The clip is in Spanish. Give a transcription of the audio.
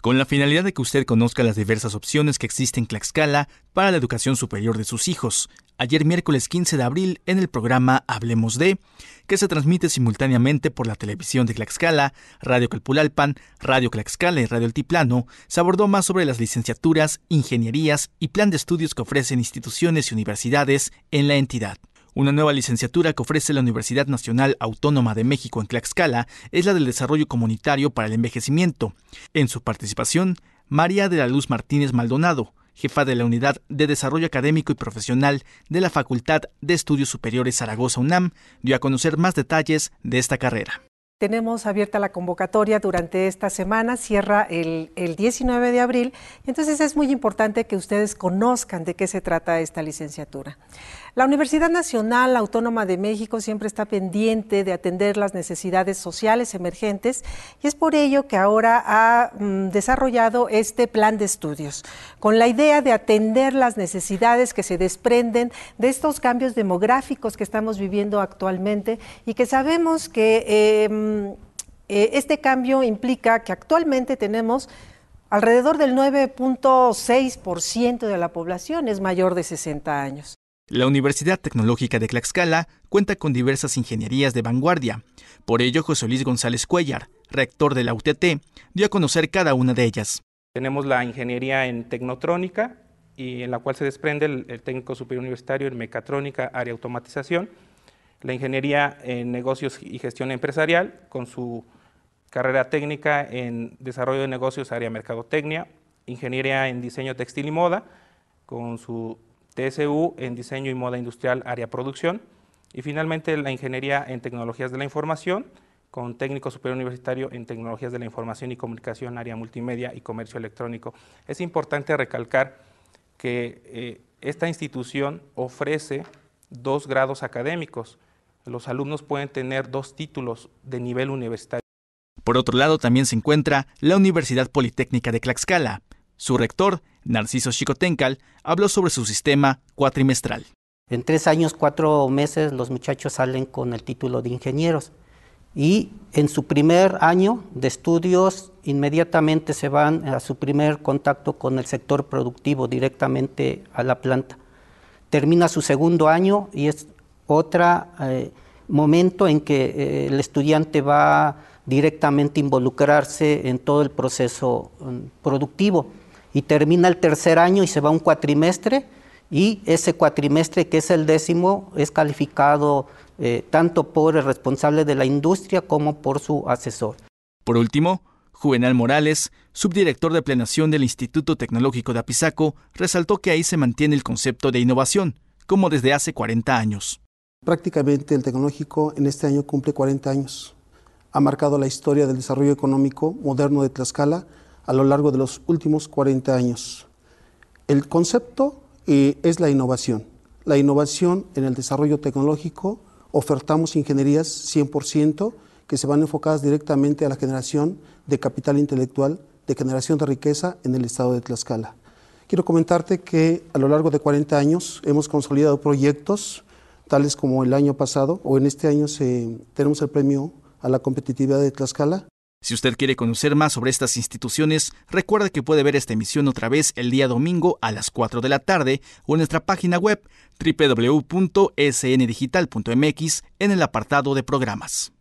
con la finalidad de que usted conozca las diversas opciones que existen en Tlaxcala para la educación superior de sus hijos. Ayer miércoles 15 de abril en el programa Hablemos de, que se transmite simultáneamente por la televisión de Tlaxcala, Radio Calpulalpan, Radio Tlaxcala y Radio Altiplano, se abordó más sobre las licenciaturas, ingenierías y plan de estudios que ofrecen instituciones y universidades en la entidad. Una nueva licenciatura que ofrece la Universidad Nacional Autónoma de México en Tlaxcala es la del Desarrollo Comunitario para el Envejecimiento. En su participación, María de la Luz Martínez Maldonado, jefa de la Unidad de Desarrollo Académico y Profesional de la Facultad de Estudios Superiores Zaragoza UNAM, dio a conocer más detalles de esta carrera. Tenemos abierta la convocatoria durante esta semana, cierra el, 19 de abril, entonces es muy importante que ustedes conozcan de qué se trata esta licenciatura. La Universidad Nacional Autónoma de México siempre está pendiente de atender las necesidades sociales emergentes y es por ello que ahora ha mm, desarrollado este plan de estudios, con la idea de atender las necesidades que se desprenden de estos cambios demográficos que estamos viviendo actualmente y que sabemos que... Em, Mm, eh, este cambio implica que actualmente tenemos alrededor del 9.6% de la población es mayor de 60 años. La Universidad Tecnológica de Tlaxcala cuenta con diversas ingenierías de vanguardia. Por ello, José Luis González Cuellar, rector de la UTT, dio a conocer cada una de ellas. Tenemos la ingeniería en tecnotrónica, y en la cual se desprende el, el técnico superuniversitario en mecatrónica, área automatización la ingeniería en negocios y gestión empresarial, con su carrera técnica en desarrollo de negocios, área mercadotecnia, ingeniería en diseño textil y moda, con su TSU en diseño y moda industrial, área producción, y finalmente la ingeniería en tecnologías de la información, con técnico superior universitario en tecnologías de la información y comunicación, área multimedia y comercio electrónico. Es importante recalcar que eh, esta institución ofrece dos grados académicos, los alumnos pueden tener dos títulos de nivel universitario. Por otro lado, también se encuentra la Universidad Politécnica de Tlaxcala. Su rector, Narciso Chicotencal, habló sobre su sistema cuatrimestral. En tres años, cuatro meses, los muchachos salen con el título de ingenieros. Y en su primer año de estudios, inmediatamente se van a su primer contacto con el sector productivo, directamente a la planta. Termina su segundo año y es otro eh, momento en que eh, el estudiante va directamente a involucrarse en todo el proceso mm, productivo. Y termina el tercer año y se va un cuatrimestre y ese cuatrimestre que es el décimo es calificado eh, tanto por el responsable de la industria como por su asesor. Por último, Juvenal Morales, subdirector de planeación del Instituto Tecnológico de Apizaco, resaltó que ahí se mantiene el concepto de innovación, como desde hace 40 años. Prácticamente el tecnológico en este año cumple 40 años. Ha marcado la historia del desarrollo económico moderno de Tlaxcala a lo largo de los últimos 40 años. El concepto eh, es la innovación. La innovación en el desarrollo tecnológico, ofertamos ingenierías 100% que se van enfocadas directamente a la generación de capital intelectual, de generación de riqueza en el estado de Tlaxcala. Quiero comentarte que a lo largo de 40 años hemos consolidado proyectos tales como el año pasado o en este año se, tenemos el premio a la competitividad de Tlaxcala. Si usted quiere conocer más sobre estas instituciones, recuerde que puede ver esta emisión otra vez el día domingo a las 4 de la tarde o en nuestra página web www.sndigital.mx en el apartado de programas.